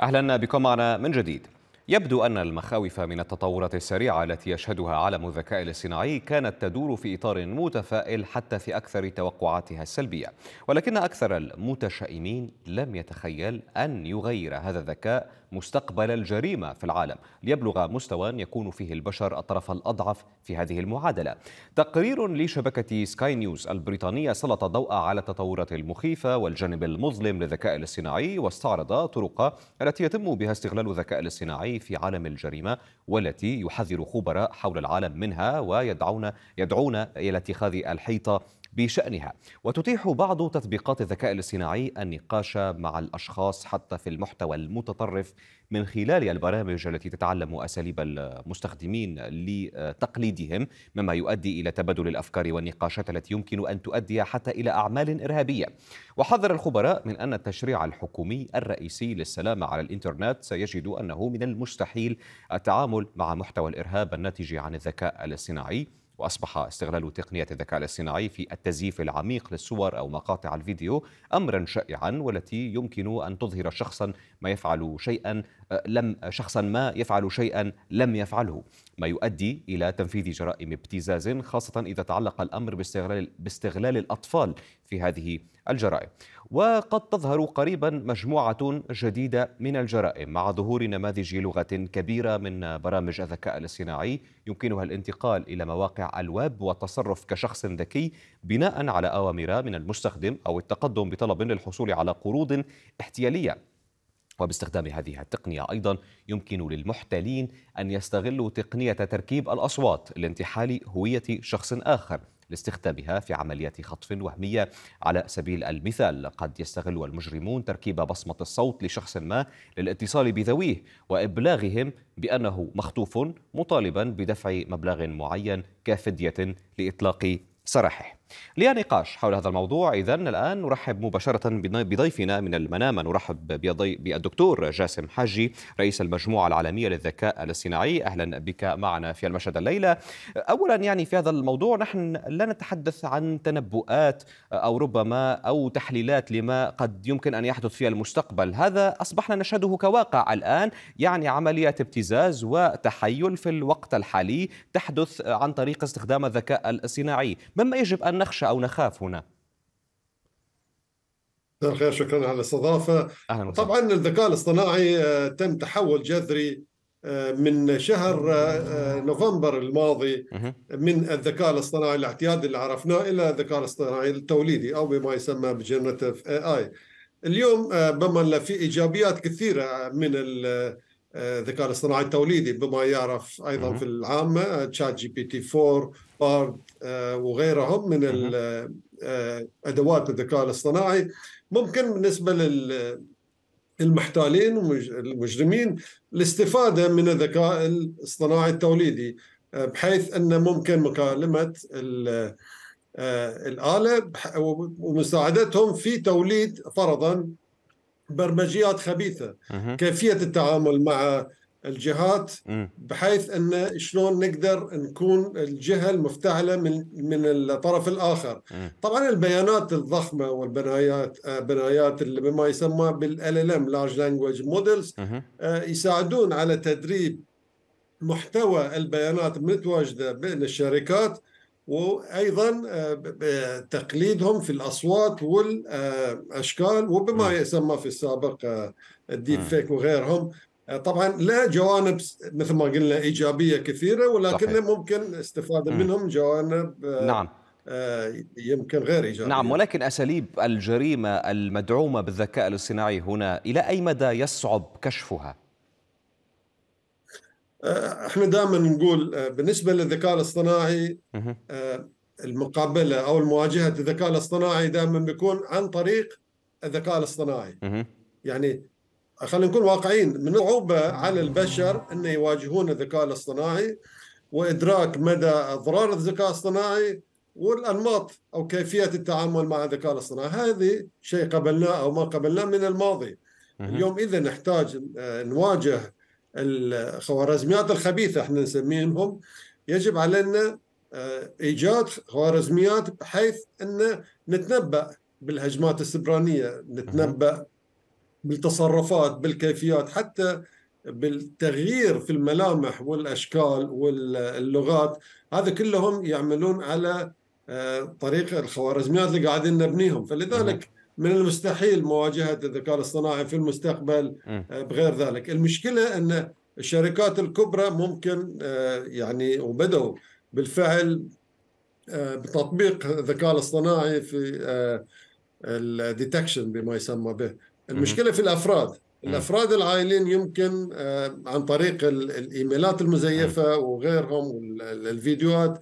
أهلا بكم معنا من جديد يبدو أن المخاوف من التطورات السريعة التي يشهدها عالم الذكاء الاصطناعي كانت تدور في إطار متفائل حتى في أكثر توقعاتها السلبية ولكن أكثر المتشائمين لم يتخيل أن يغير هذا الذكاء مستقبل الجريمة في العالم ليبلغ مستوى يكون فيه البشر الطرف الأضعف في هذه المعادلة تقرير لشبكة سكاي نيوز البريطانية سلط الضوء على التطورات المخيفة والجانب المظلم للذكاء الاصطناعي واستعرض طرق التي يتم بها استغلال الذكاء الاصطناعي في عالم الجريمة والتي يحذر خبراء حول العالم منها ويدعون يدعون إلى اتخاذ الحيطة بشأنها وتتيح بعض تطبيقات الذكاء الاصطناعي النقاش مع الأشخاص حتى في المحتوى المتطرف من خلال البرامج التي تتعلم أساليب المستخدمين لتقليدهم مما يؤدي إلى تبادل الأفكار والنقاشات التي يمكن أن تؤدي حتى إلى أعمال إرهابية وحذر الخبراء من أن التشريع الحكومي الرئيسي للسلامة على الإنترنت سيجد أنه من المستحيل التعامل مع محتوى الإرهاب الناتج عن الذكاء الاصطناعي وأصبح استغلال تقنية الذكاء الاصطناعي في التزييف العميق للصور أو مقاطع الفيديو أمرا شائعا والتي يمكن أن تظهر شخصا ما يفعل شيئا آه، لم شخصا ما يفعل شيئا لم يفعله ما يؤدي إلى تنفيذ جرائم ابتزاز خاصة إذا تعلق الأمر باستغلال, باستغلال الأطفال في هذه الجرائم وقد تظهر قريبا مجموعة جديدة من الجرائم مع ظهور نماذج لغة كبيرة من برامج الذكاء الاصطناعي يمكنها الانتقال إلى مواقع الويب والتصرف كشخص ذكي بناء على أوامر من المستخدم أو التقدم بطلب للحصول على قروض احتيالية وباستخدام هذه التقنية أيضا يمكن للمحتالين أن يستغلوا تقنية تركيب الأصوات لانتحال هوية شخص آخر لاستخدامها في عمليات خطف وهمية على سبيل المثال قد يستغل المجرمون تركيب بصمة الصوت لشخص ما للاتصال بذويه وإبلاغهم بأنه مخطوف مطالبا بدفع مبلغ معين كفدية لإطلاق سراحه لنقاش حول هذا الموضوع إذا الآن نرحب مباشرة بضيفنا من المنامة نرحب بالدكتور جاسم حاجي رئيس المجموعة العالمية للذكاء الاصطناعي أهلا بك معنا في المشهد الليلة أولا يعني في هذا الموضوع نحن لا نتحدث عن تنبؤات أو ربما أو تحليلات لما قد يمكن أن يحدث في المستقبل هذا أصبحنا نشهده كواقع الآن يعني عمليات ابتزاز وتحيل في الوقت الحالي تحدث عن طريق استخدام الذكاء الاصطناعي مما يجب أن نخشى أو نخاف هنا مساء الخير شكرا على الاستضافة أهلا وسهلا. طبعا الذكاء الاصطناعي آه، تم تحول جذري آه، من شهر آه، نوفمبر الماضي من الذكاء الاصطناعي الاعتيادي اللي عرفناه الى الذكاء الاصطناعي التوليدي او بما يسمى بجنريتيف اي اي اليوم بما في ايجابيات كثيره من الذكاء آه، الاصطناعي التوليدي بما يعرف ايضا في العامه تشات جي بي تي 4 بارد آه، وغيرهم من آه، ادوات الذكاء الاصطناعي ممكن بالنسبه لل المحتالين والمجرمين الاستفاده من الذكاء الاصطناعي التوليدي بحيث ان ممكن مكالمه الاله ومساعدتهم في توليد فرضا برمجيات خبيثه كيفيه التعامل مع الجهات بحيث ان شلون نقدر نكون الجهه المفتعله من من الطرف الاخر طبعا البيانات الضخمه والبنايات آه، بنايات اللي بما يسمى بالال ال ام لارج لانجويج مودلز يساعدون على تدريب محتوى البيانات المتواجده بين الشركات وايضا آه، تقليدهم في الاصوات والاشكال وبما يسمى في السابق آه، الديب فيك وغيرهم آه، طبعا لا جوانب مثل ما قلنا ايجابيه كثيره ولكن صحيح. ممكن استفاده منهم جوانب نعم يمكن غير ايجابيه نعم ولكن اساليب الجريمه المدعومه بالذكاء الاصطناعي هنا الى اي مدى يصعب كشفها؟ آه، احنا دائما نقول آه، بالنسبه للذكاء الاصطناعي آه، المقابله او المواجهه الذكاء الاصطناعي دائما بيكون عن طريق الذكاء الاصطناعي يعني خلينا نكون واقعيين من صعوبه على البشر انه يواجهون الذكاء الاصطناعي وادراك مدى اضرار الذكاء الاصطناعي والانماط او كيفيه التعامل مع الذكاء الاصطناعي هذه شيء قبلناه او ما قبلناه من الماضي اليوم اذا نحتاج نواجه الخوارزميات الخبيثه احنا نسميهم يجب علينا آه، ايجاد خوارزميات بحيث ان نتنبا بالهجمات السبرانيه نتنبا بالتصرفات بالكيفيات حتى بالتغيير في الملامح والاشكال واللغات هذا كلهم يعملون على آه، طريق الخوارزميات اللي قاعدين نبنيهم فلذلك من المستحيل مواجهه الذكاء الاصطناعي في المستقبل آه، بغير ذلك المشكله ان الشركات الكبرى ممكن آه، يعني وبداوا بالفعل آه، بتطبيق الذكاء الاصطناعي في الديتكشن بما يسمى به المشكله في الافراد الافراد العائلين يمكن عن طريق الايميلات المزيفه وغيرهم الفيديوهات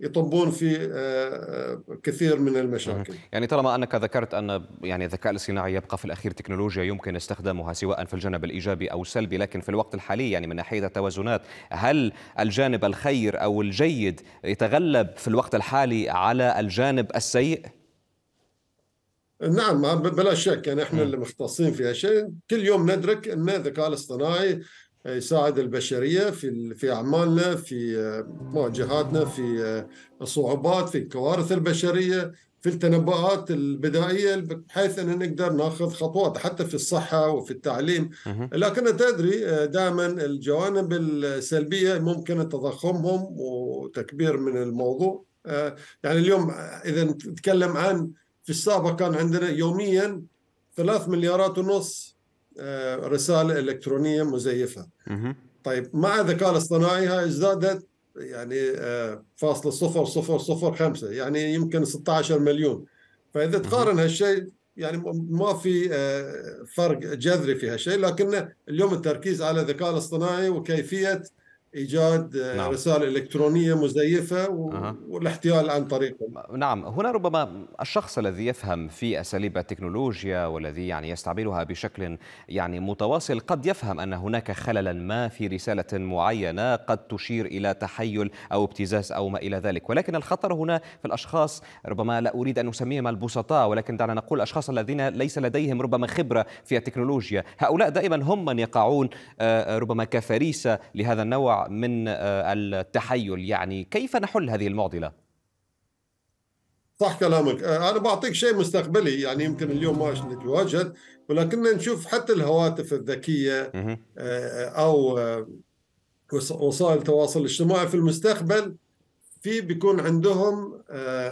يطبون في آه، آه، كثير من المشاكل يعني طالما انك ذكرت ان يعني الذكاء الاصطناعي يبقى في الاخير تكنولوجيا يمكن استخدامها سواء في الجانب الايجابي او السلبي لكن في الوقت الحالي يعني من ناحيه التوازنات هل الجانب الخير او الجيد يتغلب في الوقت الحالي على الجانب السيء؟ نعم بلا شك يعني احنا اللي مختصين في هالشيء كل يوم ندرك ان الذكاء الاصطناعي يساعد البشرية في في أعمالنا في آه، مواجهاتنا في آه، الصعوبات في الكوارث البشرية في التنبؤات البدائية بحيث أن نقدر ناخذ خطوات حتى في الصحة وفي التعليم لكن تدري آه، دائما الجوانب السلبية ممكن تضخمهم وتكبير من الموضوع يعني اليوم إذا نتكلم عن في السابق كان عندنا يوميا ثلاث مليارات ونص آه، رساله الكترونيه مزيفه طيب مع الذكاء الاصطناعي هاي ازدادت يعني آه، فاصلة صفر صفر صفر خمسة يعني يمكن 16 مليون فإذا تقارن هالشيء يعني ما في آه، فرق جذري في هالشيء لكن اليوم التركيز على الذكاء الاصطناعي وكيفية ايجاد آه، نعم. رساله الكترونيه مزيفه أه. والاحتيال عن طريقه نعم هنا ربما الشخص الذي يفهم في اساليب التكنولوجيا والذي يعني يستعملها بشكل يعني متواصل قد يفهم ان هناك خللا ما في رساله معينه قد تشير الى تحيل او ابتزاز او ما الى ذلك ولكن الخطر هنا في الاشخاص ربما لا اريد ان اسميهم البسطاء ولكن دعنا نقول الاشخاص الذين ليس لديهم ربما خبره في التكنولوجيا هؤلاء دائما هم من يقعون آه، ربما كفريسه لهذا النوع من آه، التحيل يعني كيف نحل هذه المعضله صح كلامك آه، انا بعطيك شيء مستقبلي يعني يمكن اليوم ما نتواجد ولكننا نشوف حتى الهواتف الذكيه آه، او وسائل التواصل الاجتماعي في المستقبل في بيكون عندهم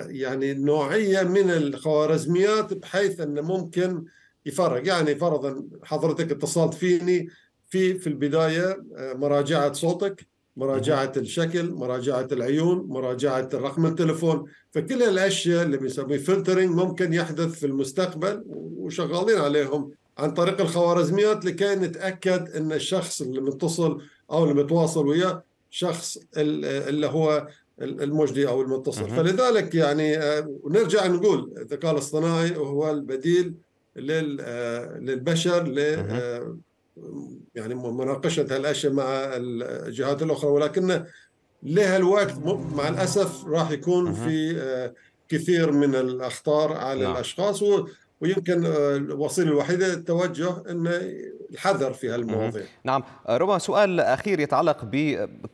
يعني نوعيه من الخوارزميات بحيث انه ممكن يفرق يعني فرضا حضرتك اتصلت فيني في في البدايه آه، مراجعه صوتك مراجعه الشكل مراجعه العيون مراجعه رقم التليفون فكل الاشياء اللي بنسميه فلترنج ممكن يحدث في المستقبل وشغالين عليهم عن طريق الخوارزميات لكي نتاكد ان الشخص اللي متصل او اللي متواصل وياه شخص آه، اللي هو المجدي او المتصل فلذلك يعني آه، نرجع نقول الذكاء الاصطناعي هو البديل للبشر يعني مناقشه هالاشياء مع الجهات الاخرى ولكن لها الوقت مع الاسف راح يكون في آه، كثير من الاخطار على نعم. الاشخاص ويمكن آه، الوسيله الوحيده التوجه انه الحذر في هالمواضيع نعم آه، ربما سؤال اخير يتعلق ب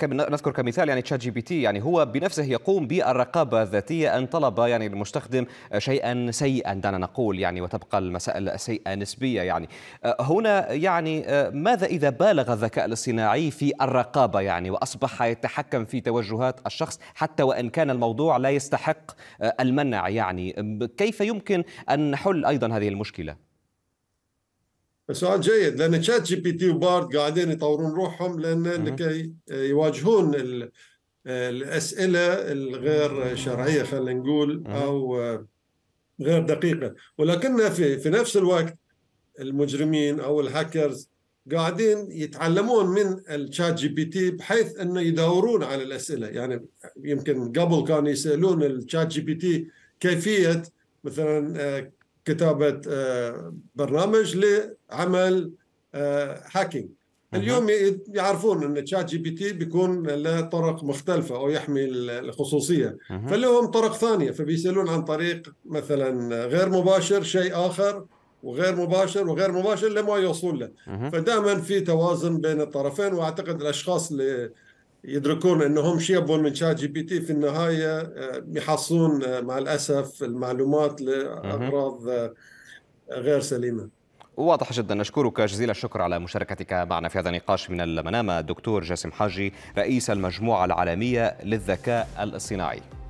نذكر كمثال يعني تشات جي بي تي يعني هو بنفسه يقوم بالرقابه الذاتيه ان طلب يعني المستخدم شيئا سيئا دعنا نقول يعني وتبقى المسائل السيئه نسبيه يعني آه، هنا يعني آه، ماذا اذا بالغ الذكاء الاصطناعي في الرقابه يعني واصبح يتحكم في توجهات الشخص حتى وان كان الموضوع لا يستحق المنع يعني كيف يمكن ان نحل ايضا هذه المشكله سؤال جيد لان تشات جي بي تي وبارد قاعدين يطورون روحهم لان لكي يواجهون الاسئله الغير شرعيه خلينا نقول او غير دقيقه ولكن في في نفس الوقت المجرمين او الهاكرز قاعدين يتعلمون من الشات جي بي تي بحيث انه يدورون على الاسئله يعني يمكن قبل كانوا يسالون الشات جي بي تي كيفيه مثلا كتابه آه، برنامج لعمل آه، هاكينج اليوم يعرفون ان تشات جي بي تي بيكون له طرق مختلفه او يحمي الخصوصيه فلهم طرق ثانيه فبيسالون عن طريق مثلا غير مباشر شيء اخر وغير مباشر وغير مباشر لما يوصلون له فدائما في توازن بين الطرفين واعتقد الاشخاص اللي يدركون انهم شيء يبون من شات جي بي تي في النهايه آه، يحصلون آه، مع الاسف المعلومات لاغراض آه، غير سليمه. واضح جدا نشكرك جزيل الشكر على مشاركتك معنا في هذا النقاش من المنامة دكتور جاسم حاجي رئيس المجموعة العالمية للذكاء الاصطناعي